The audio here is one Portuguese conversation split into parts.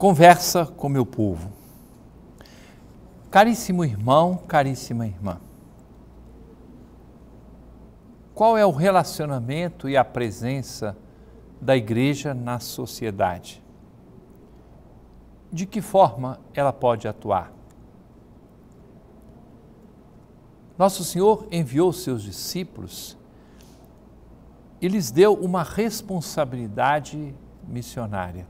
conversa com meu povo. Caríssimo irmão, caríssima irmã, qual é o relacionamento e a presença da igreja na sociedade? De que forma ela pode atuar? Nosso Senhor enviou seus discípulos e lhes deu uma responsabilidade missionária.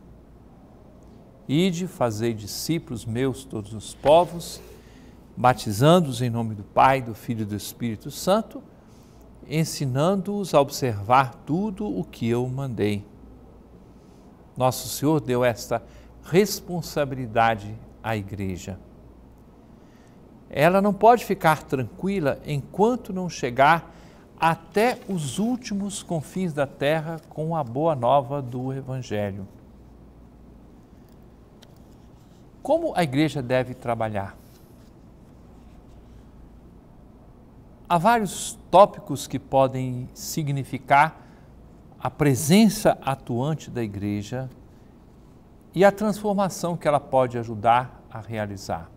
Ide, fazei discípulos meus todos os povos, batizando-os em nome do Pai, do Filho e do Espírito Santo, ensinando-os a observar tudo o que eu mandei. Nosso Senhor deu esta responsabilidade à igreja. Ela não pode ficar tranquila enquanto não chegar até os últimos confins da terra com a boa nova do Evangelho. Como a igreja deve trabalhar? Há vários tópicos que podem significar a presença atuante da igreja e a transformação que ela pode ajudar a realizar.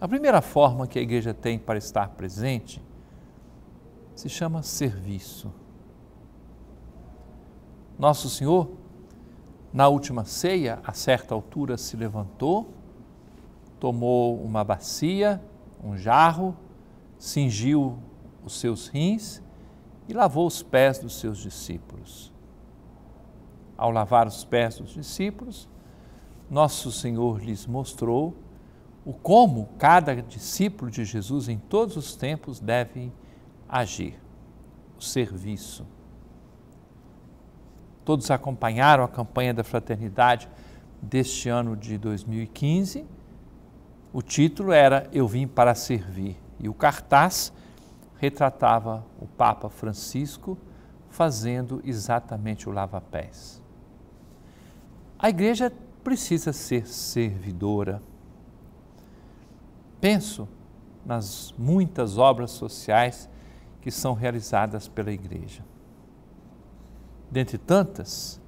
A primeira forma que a igreja tem para estar presente se chama serviço. Nosso Senhor na última ceia, a certa altura se levantou, tomou uma bacia, um jarro, cingiu os seus rins e lavou os pés dos seus discípulos. Ao lavar os pés dos discípulos, nosso Senhor lhes mostrou o como cada discípulo de Jesus em todos os tempos deve agir, o serviço. Todos acompanharam a campanha da fraternidade deste ano de 2015. O título era Eu Vim para Servir e o cartaz retratava o Papa Francisco fazendo exatamente o lava-pés. A igreja precisa ser servidora. Penso nas muitas obras sociais que são realizadas pela igreja dentre tantas,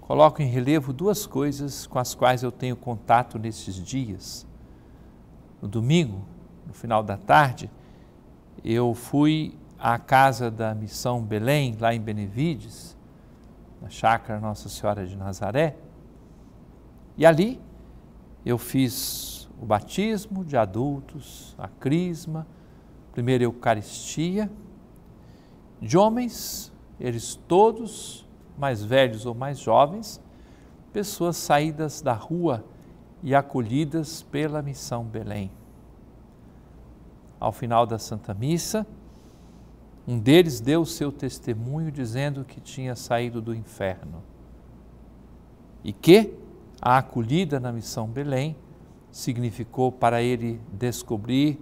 coloco em relevo duas coisas com as quais eu tenho contato nesses dias. No domingo, no final da tarde, eu fui à casa da missão Belém, lá em Benevides, na chácara Nossa Senhora de Nazaré, e ali eu fiz o batismo de adultos, a crisma, primeira Eucaristia, de homens eles todos, mais velhos ou mais jovens, pessoas saídas da rua e acolhidas pela Missão Belém. Ao final da Santa Missa, um deles deu o seu testemunho dizendo que tinha saído do inferno e que a acolhida na Missão Belém significou para ele descobrir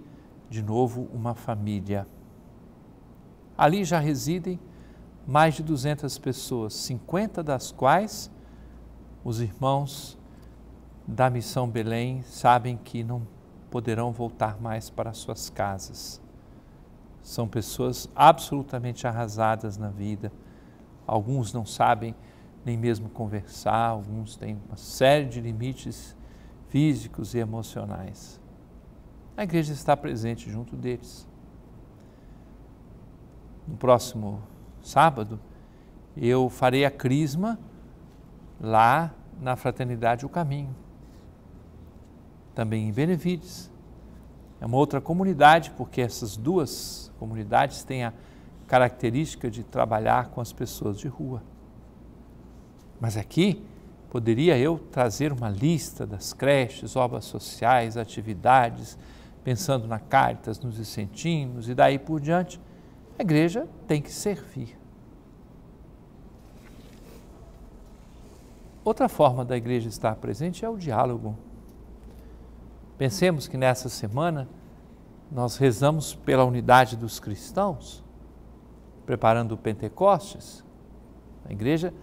de novo uma família. Ali já residem mais de 200 pessoas, 50 das quais os irmãos da Missão Belém sabem que não poderão voltar mais para suas casas. São pessoas absolutamente arrasadas na vida. Alguns não sabem nem mesmo conversar, alguns têm uma série de limites físicos e emocionais. A igreja está presente junto deles. No próximo sábado, eu farei a crisma lá na Fraternidade O Caminho, também em Benevides. É uma outra comunidade, porque essas duas comunidades têm a característica de trabalhar com as pessoas de rua. Mas aqui poderia eu trazer uma lista das creches, obras sociais, atividades, pensando na cartas, nos incentivos e daí por diante a igreja tem que servir. Outra forma da igreja estar presente é o diálogo. Pensemos que nessa semana nós rezamos pela unidade dos cristãos, preparando o Pentecostes. A igreja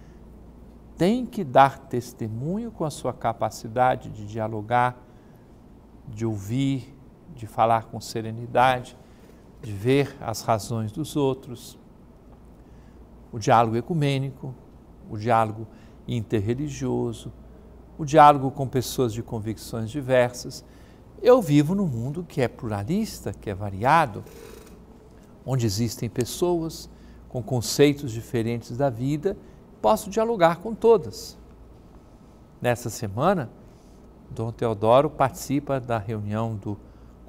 tem que dar testemunho com a sua capacidade de dialogar, de ouvir, de falar com serenidade de ver as razões dos outros, o diálogo ecumênico, o diálogo interreligioso, o diálogo com pessoas de convicções diversas. Eu vivo num mundo que é pluralista, que é variado, onde existem pessoas com conceitos diferentes da vida, posso dialogar com todas. Nessa semana, Dom Teodoro participa da reunião do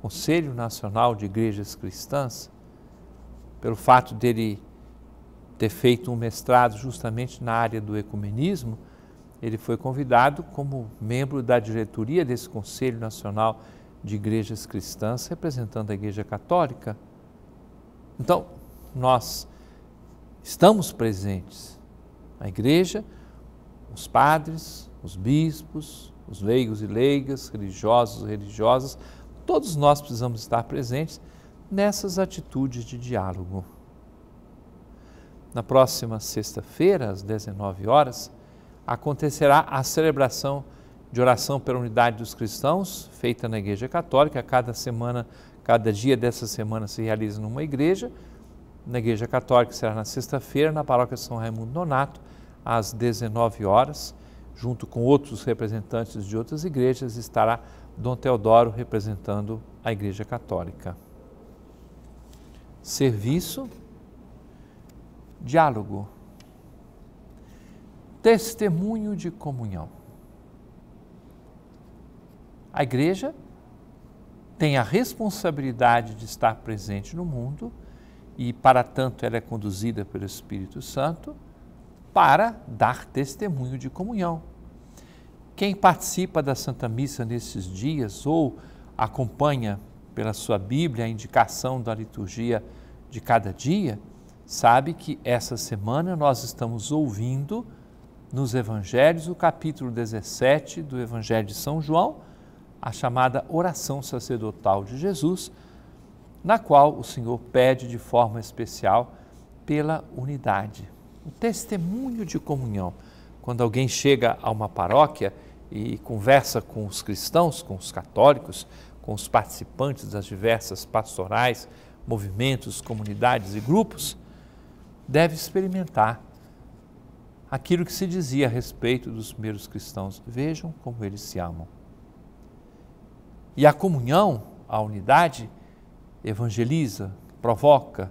Conselho Nacional de Igrejas Cristãs, pelo fato dele ter feito um mestrado justamente na área do ecumenismo, ele foi convidado como membro da diretoria desse Conselho Nacional de Igrejas Cristãs, representando a Igreja Católica. Então, nós estamos presentes, a Igreja, os padres, os bispos, os leigos e leigas, religiosos e religiosas, Todos nós precisamos estar presentes nessas atitudes de diálogo. Na próxima sexta-feira, às 19 horas, acontecerá a celebração de oração pela unidade dos cristãos, feita na Igreja Católica. Cada semana, cada dia dessa semana se realiza numa igreja. Na Igreja Católica será na sexta-feira, na paróquia São Raimundo Nonato, às 19 horas, junto com outros representantes de outras igrejas, estará Dom Teodoro representando a Igreja Católica. Serviço, diálogo, testemunho de comunhão. A Igreja tem a responsabilidade de estar presente no mundo e, para tanto, ela é conduzida pelo Espírito Santo para dar testemunho de comunhão, quem participa da Santa Missa nesses dias ou acompanha pela sua Bíblia a indicação da liturgia de cada dia, sabe que essa semana nós estamos ouvindo nos Evangelhos, o capítulo 17 do Evangelho de São João, a chamada oração sacerdotal de Jesus, na qual o Senhor pede de forma especial pela unidade, o testemunho de comunhão quando alguém chega a uma paróquia e conversa com os cristãos, com os católicos, com os participantes das diversas pastorais, movimentos, comunidades e grupos, deve experimentar aquilo que se dizia a respeito dos primeiros cristãos. Vejam como eles se amam. E a comunhão, a unidade, evangeliza, provoca,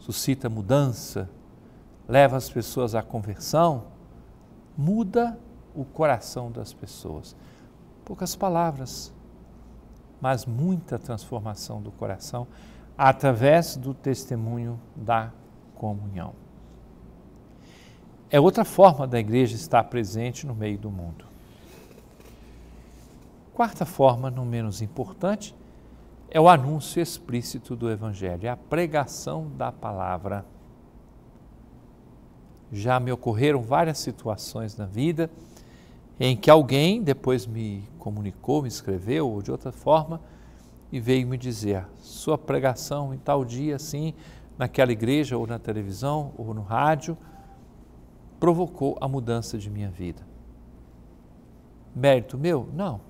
suscita mudança, leva as pessoas à conversão muda o coração das pessoas. Poucas palavras, mas muita transformação do coração através do testemunho da comunhão. É outra forma da igreja estar presente no meio do mundo. Quarta forma, não menos importante, é o anúncio explícito do Evangelho, é a pregação da palavra já me ocorreram várias situações na vida em que alguém depois me comunicou, me escreveu ou de outra forma e veio me dizer: ah, sua pregação em tal dia, assim, naquela igreja ou na televisão ou no rádio, provocou a mudança de minha vida. Mérito meu? Não.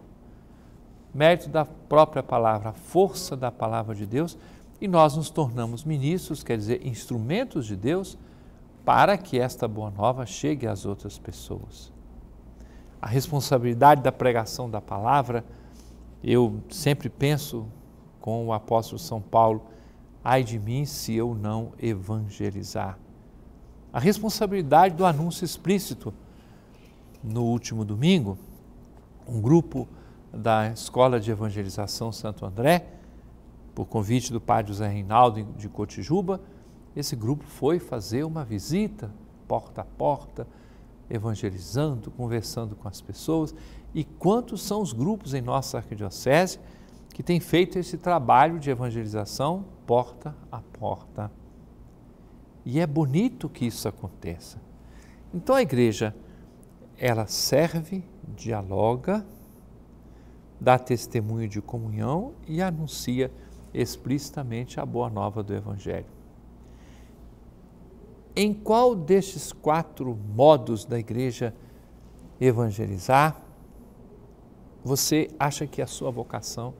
Mérito da própria palavra, a força da palavra de Deus, e nós nos tornamos ministros, quer dizer, instrumentos de Deus para que esta boa nova chegue às outras pessoas. A responsabilidade da pregação da palavra, eu sempre penso com o apóstolo São Paulo, ai de mim se eu não evangelizar. A responsabilidade do anúncio explícito. No último domingo, um grupo da Escola de Evangelização Santo André, por convite do padre José Reinaldo de Cotijuba, esse grupo foi fazer uma visita porta a porta, evangelizando, conversando com as pessoas. E quantos são os grupos em nossa arquidiocese que têm feito esse trabalho de evangelização porta a porta? E é bonito que isso aconteça. Então a igreja, ela serve, dialoga, dá testemunho de comunhão e anuncia explicitamente a boa nova do Evangelho em qual destes quatro modos da igreja evangelizar você acha que a sua vocação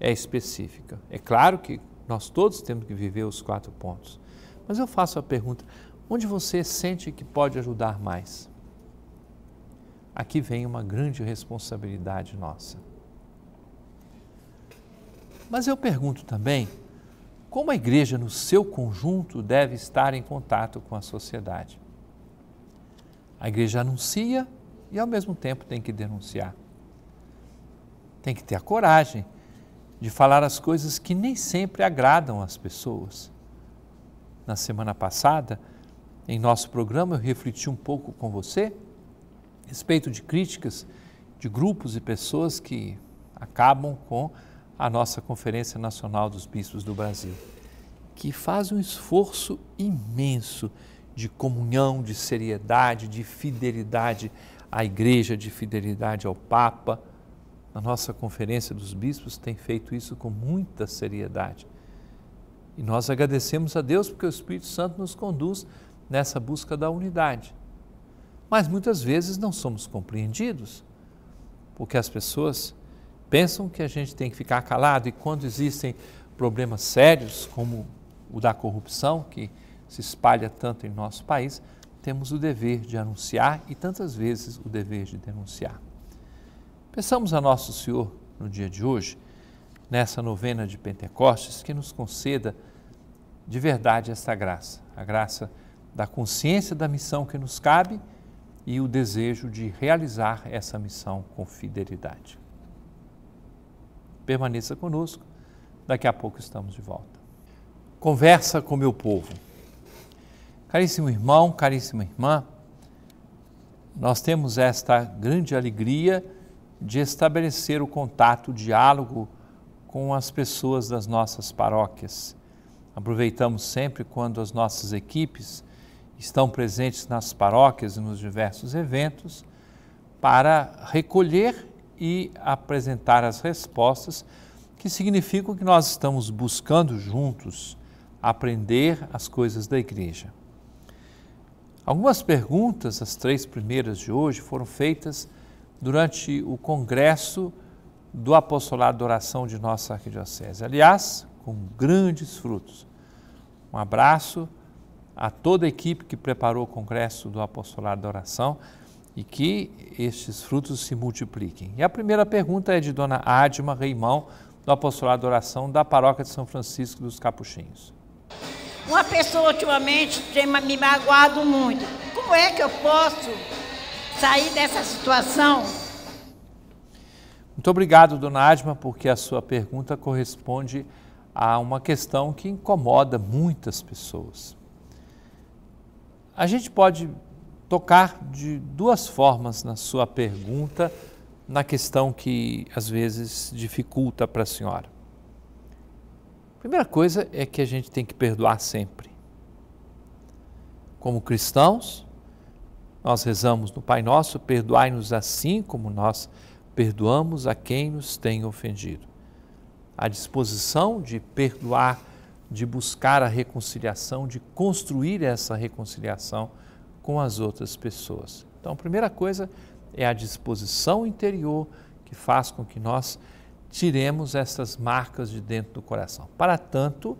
é específica? É claro que nós todos temos que viver os quatro pontos, mas eu faço a pergunta: onde você sente que pode ajudar mais? Aqui vem uma grande responsabilidade nossa. Mas eu pergunto também como a igreja, no seu conjunto, deve estar em contato com a sociedade. A igreja anuncia e, ao mesmo tempo, tem que denunciar. Tem que ter a coragem de falar as coisas que nem sempre agradam às pessoas. Na semana passada, em nosso programa, eu refleti um pouco com você a respeito de críticas de grupos e pessoas que acabam com a nossa Conferência Nacional dos Bispos do Brasil, que faz um esforço imenso de comunhão, de seriedade, de fidelidade à Igreja, de fidelidade ao Papa. A nossa Conferência dos Bispos tem feito isso com muita seriedade. E nós agradecemos a Deus porque o Espírito Santo nos conduz nessa busca da unidade. Mas muitas vezes não somos compreendidos, porque as pessoas pensam que a gente tem que ficar calado e quando existem problemas sérios, como o da corrupção, que se espalha tanto em nosso país, temos o dever de anunciar e tantas vezes o dever de denunciar. Pensamos a Nosso Senhor no dia de hoje, nessa novena de Pentecostes, que nos conceda de verdade esta graça, a graça da consciência da missão que nos cabe e o desejo de realizar essa missão com fidelidade. Permaneça conosco. Daqui a pouco estamos de volta. Conversa com meu povo. Caríssimo irmão, caríssima irmã, nós temos esta grande alegria de estabelecer o contato, o diálogo com as pessoas das nossas paróquias. Aproveitamos sempre quando as nossas equipes estão presentes nas paróquias e nos diversos eventos para recolher e apresentar as respostas, que significam que nós estamos buscando juntos aprender as coisas da igreja. Algumas perguntas, as três primeiras de hoje, foram feitas durante o congresso do apostolado de oração de nossa arquidiocese. Aliás, com grandes frutos. Um abraço a toda a equipe que preparou o congresso do apostolado de oração e que estes frutos se multipliquem. E a primeira pergunta é de Dona Adma Reimão, do Apostolado de Oração da Paróquia de São Francisco dos Capuchinhos. Uma pessoa ultimamente tem me magoado muito. Como é que eu posso sair dessa situação? Muito obrigado, Dona Adma, porque a sua pergunta corresponde a uma questão que incomoda muitas pessoas. A gente pode tocar de duas formas na sua pergunta, na questão que às vezes dificulta para a senhora. primeira coisa é que a gente tem que perdoar sempre. Como cristãos, nós rezamos no Pai Nosso, perdoai-nos assim como nós perdoamos a quem nos tem ofendido. A disposição de perdoar, de buscar a reconciliação, de construir essa reconciliação com as outras pessoas. Então, a primeira coisa é a disposição interior que faz com que nós tiremos essas marcas de dentro do coração. Para tanto,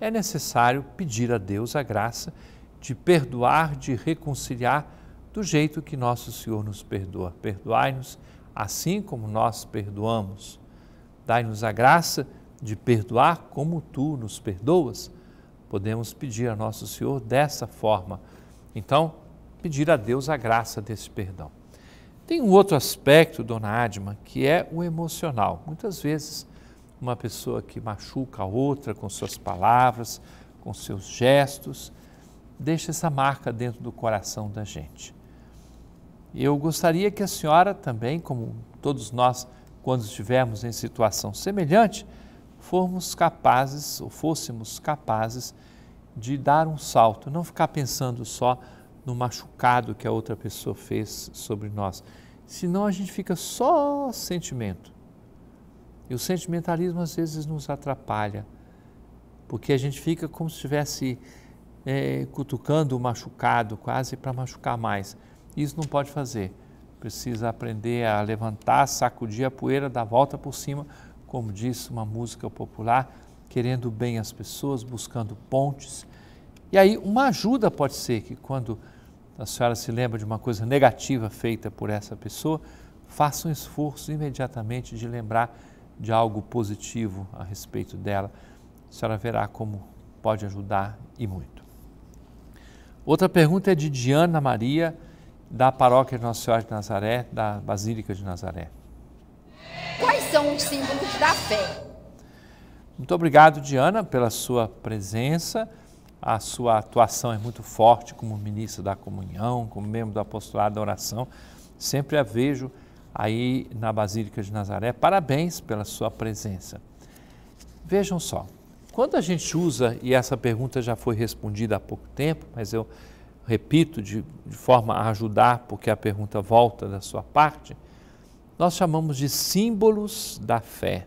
é necessário pedir a Deus a graça de perdoar, de reconciliar do jeito que nosso Senhor nos perdoa. Perdoai-nos assim como nós perdoamos. Dai-nos a graça de perdoar como tu nos perdoas. Podemos pedir a nosso Senhor dessa forma. Então, pedir a Deus a graça desse perdão. Tem um outro aspecto, dona Adma, que é o emocional. Muitas vezes, uma pessoa que machuca a outra com suas palavras, com seus gestos, deixa essa marca dentro do coração da gente. Eu gostaria que a senhora também, como todos nós, quando estivermos em situação semelhante, formos capazes ou fôssemos capazes de dar um salto, não ficar pensando só no machucado que a outra pessoa fez sobre nós. Senão a gente fica só sentimento. E o sentimentalismo às vezes nos atrapalha, porque a gente fica como se estivesse é, cutucando o machucado, quase para machucar mais. Isso não pode fazer. Precisa aprender a levantar, sacudir a poeira, dar volta por cima, como diz uma música popular querendo bem às pessoas, buscando pontes. E aí, uma ajuda pode ser que, quando a senhora se lembra de uma coisa negativa feita por essa pessoa, faça um esforço imediatamente de lembrar de algo positivo a respeito dela. A senhora verá como pode ajudar e muito. Outra pergunta é de Diana Maria, da paróquia de Nossa Senhora de Nazaré, da Basílica de Nazaré. Quais são os símbolos da fé? Muito obrigado, Diana, pela sua presença. A sua atuação é muito forte como ministra da Comunhão, como membro do Apostolado da Oração. Sempre a vejo aí na Basílica de Nazaré. Parabéns pela sua presença. Vejam só, quando a gente usa, e essa pergunta já foi respondida há pouco tempo, mas eu repito de, de forma a ajudar, porque a pergunta volta da sua parte, nós chamamos de símbolos da fé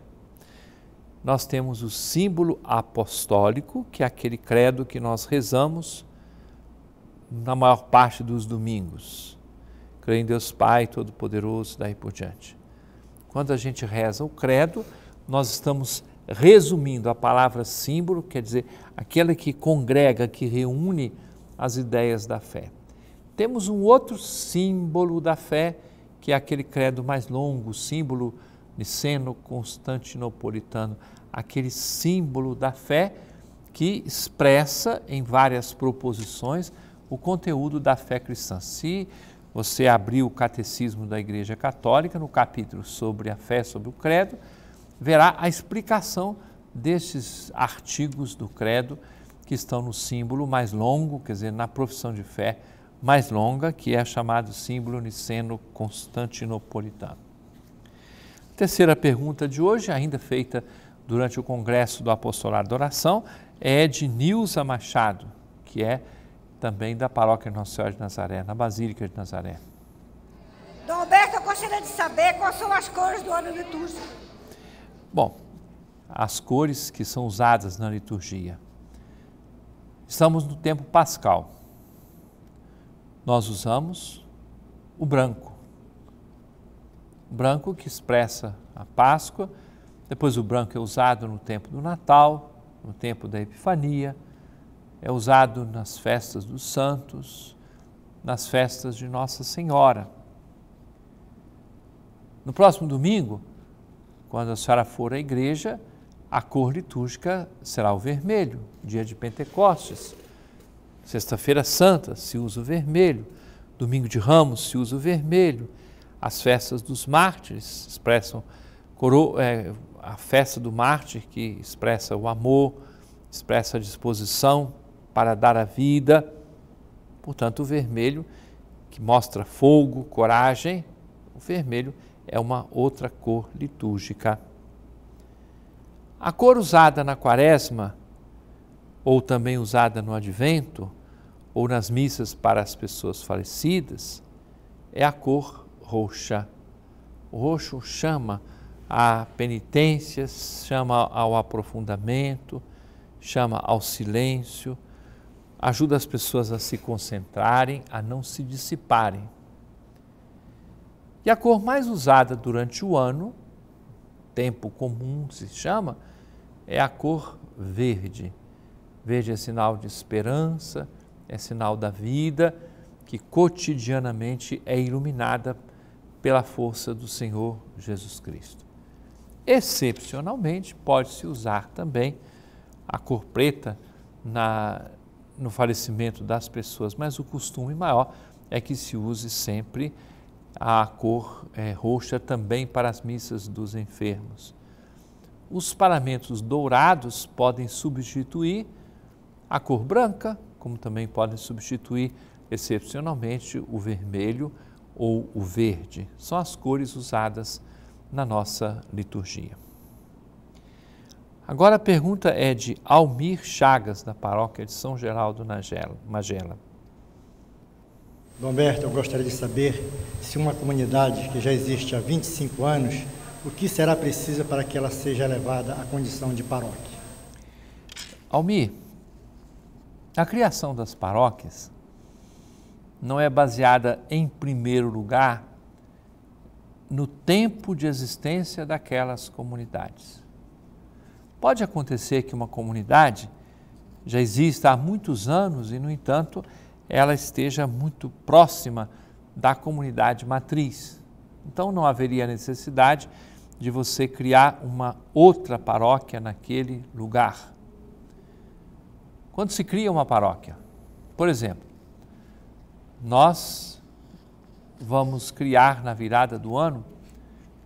nós temos o símbolo apostólico, que é aquele credo que nós rezamos na maior parte dos domingos. Creio em Deus Pai Todo-Poderoso, daí por diante. Quando a gente reza o credo, nós estamos resumindo a palavra símbolo, quer dizer, aquela que congrega, que reúne as ideias da fé. Temos um outro símbolo da fé, que é aquele credo mais longo, símbolo niceno-constantinopolitano, aquele símbolo da fé que expressa em várias proposições o conteúdo da fé cristã. Se você abrir o Catecismo da Igreja Católica, no capítulo sobre a fé, sobre o credo, verá a explicação desses artigos do credo que estão no símbolo mais longo, quer dizer, na profissão de fé mais longa, que é chamado símbolo niceno-constantinopolitano. Terceira pergunta de hoje, ainda feita durante o Congresso do Apostolado da Oração, é de Nilza Machado, que é também da Paróquia Nossa Senhora de Nazaré, na Basílica de Nazaré. Dom Alberto, eu gostaria de saber quais são as cores do ano litúrgico. Bom, as cores que são usadas na liturgia. Estamos no tempo pascal. Nós usamos o branco branco que expressa a Páscoa, depois o branco é usado no tempo do Natal, no tempo da Epifania, é usado nas festas dos santos, nas festas de Nossa Senhora. No próximo domingo, quando a senhora for à igreja, a cor litúrgica será o vermelho, dia de Pentecostes. Sexta-feira Santa se usa o vermelho, domingo de Ramos se usa o vermelho as festas dos mártires, expressam coro, é, a festa do mártir, que expressa o amor, expressa a disposição para dar a vida. Portanto, o vermelho, que mostra fogo, coragem, o vermelho é uma outra cor litúrgica. A cor usada na quaresma, ou também usada no advento, ou nas missas para as pessoas falecidas, é a cor roxa. O roxo chama a penitência, chama ao aprofundamento, chama ao silêncio, ajuda as pessoas a se concentrarem, a não se dissiparem. E a cor mais usada durante o ano, tempo comum se chama, é a cor verde. Verde é sinal de esperança, é sinal da vida que cotidianamente é iluminada pela força do Senhor Jesus Cristo. Excepcionalmente, pode-se usar também a cor preta na, no falecimento das pessoas, mas o costume maior é que se use sempre a cor é, roxa também para as missas dos enfermos. Os paramentos dourados podem substituir a cor branca, como também podem substituir excepcionalmente o vermelho ou o verde são as cores usadas na nossa liturgia. Agora a pergunta é de Almir Chagas, da paróquia de São Geraldo Magela. Alberto eu gostaria de saber se uma comunidade que já existe há 25 anos, o que será preciso para que ela seja elevada à condição de paróquia? Almir, a criação das paróquias não é baseada, em primeiro lugar, no tempo de existência daquelas comunidades. Pode acontecer que uma comunidade já exista há muitos anos e, no entanto, ela esteja muito próxima da comunidade matriz. Então, não haveria necessidade de você criar uma outra paróquia naquele lugar. Quando se cria uma paróquia, por exemplo, nós vamos criar na virada do ano,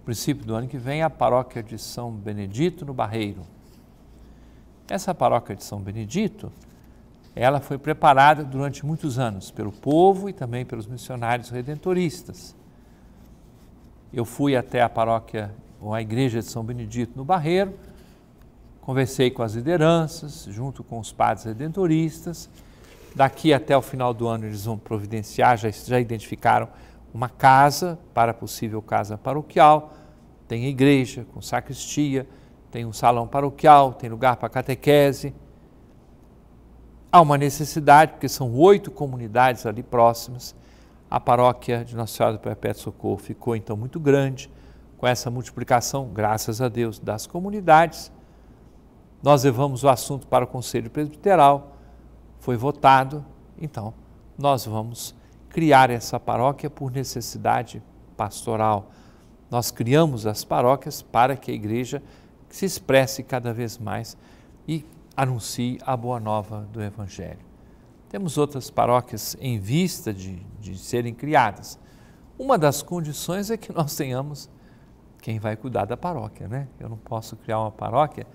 princípio do ano que vem, a paróquia de São Benedito no Barreiro. Essa paróquia de São Benedito, ela foi preparada durante muitos anos pelo povo e também pelos missionários redentoristas. Eu fui até a paróquia ou a igreja de São Benedito no Barreiro, conversei com as lideranças, junto com os padres redentoristas, Daqui até o final do ano eles vão providenciar, já, já identificaram uma casa para possível casa paroquial, tem igreja com sacristia, tem um salão paroquial, tem lugar para catequese. Há uma necessidade, porque são oito comunidades ali próximas. A paróquia de Nossa Senhora do Perpétuo Socorro ficou então muito grande, com essa multiplicação, graças a Deus, das comunidades. Nós levamos o assunto para o Conselho Presbiteral, foi votado, então nós vamos criar essa paróquia por necessidade pastoral. Nós criamos as paróquias para que a igreja se expresse cada vez mais e anuncie a boa nova do Evangelho. Temos outras paróquias em vista de, de serem criadas. Uma das condições é que nós tenhamos quem vai cuidar da paróquia, né? Eu não posso criar uma paróquia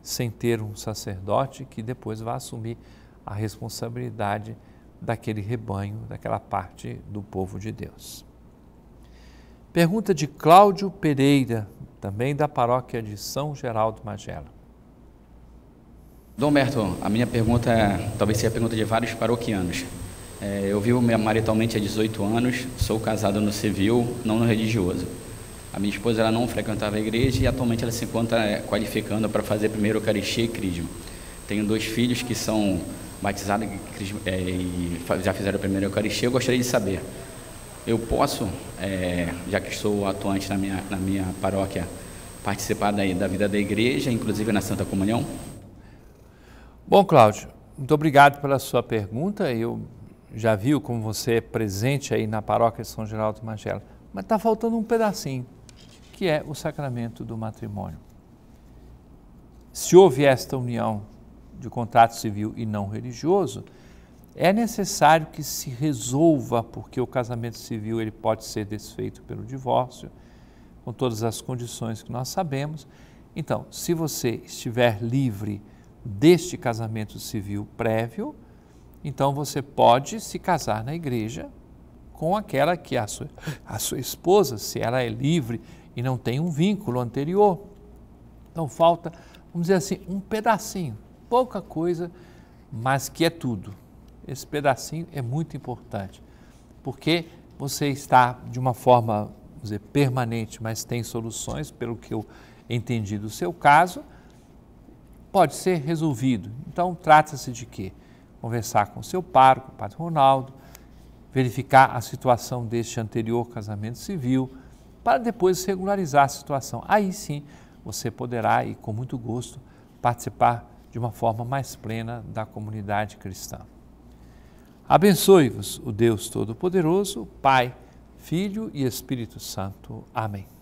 sem ter um sacerdote que depois vá assumir a responsabilidade daquele rebanho, daquela parte do povo de Deus. Pergunta de Cláudio Pereira, também da paróquia de São Geraldo Magela. Dom Humberto, a minha pergunta é, talvez seja a pergunta de vários paroquianos. É, eu vivo maritalmente há 18 anos, sou casado no civil, não no religioso. A minha esposa ela não frequentava a igreja e atualmente ela se encontra é, qualificando para fazer primeiro Eucaristia e Crisma. Tenho dois filhos que são batizado é, e já fizeram a primeira Eucaristia, eu gostaria de saber, eu posso, é, já que estou atuante na minha, na minha paróquia, participar da, da vida da igreja, inclusive na Santa Comunhão? Bom, Cláudio, muito obrigado pela sua pergunta. Eu já viu como você é presente aí na paróquia de São Geraldo Magela, mas está faltando um pedacinho, que é o sacramento do matrimônio. Se houve esta união de contrato civil e não religioso, é necessário que se resolva, porque o casamento civil ele pode ser desfeito pelo divórcio, com todas as condições que nós sabemos. Então, se você estiver livre deste casamento civil prévio, então você pode se casar na igreja com aquela que é a sua, a sua esposa, se ela é livre e não tem um vínculo anterior. Então falta, vamos dizer assim, um pedacinho pouca coisa, mas que é tudo. Esse pedacinho é muito importante, porque você está de uma forma dizer, permanente, mas tem soluções, pelo que eu entendi do seu caso, pode ser resolvido. Então, trata-se de quê? Conversar com seu par, com o padre Ronaldo, verificar a situação deste anterior casamento civil, para depois regularizar a situação. Aí sim, você poderá, e com muito gosto, participar de uma forma mais plena da comunidade cristã. Abençoe-vos o Deus Todo-Poderoso, Pai, Filho e Espírito Santo. Amém.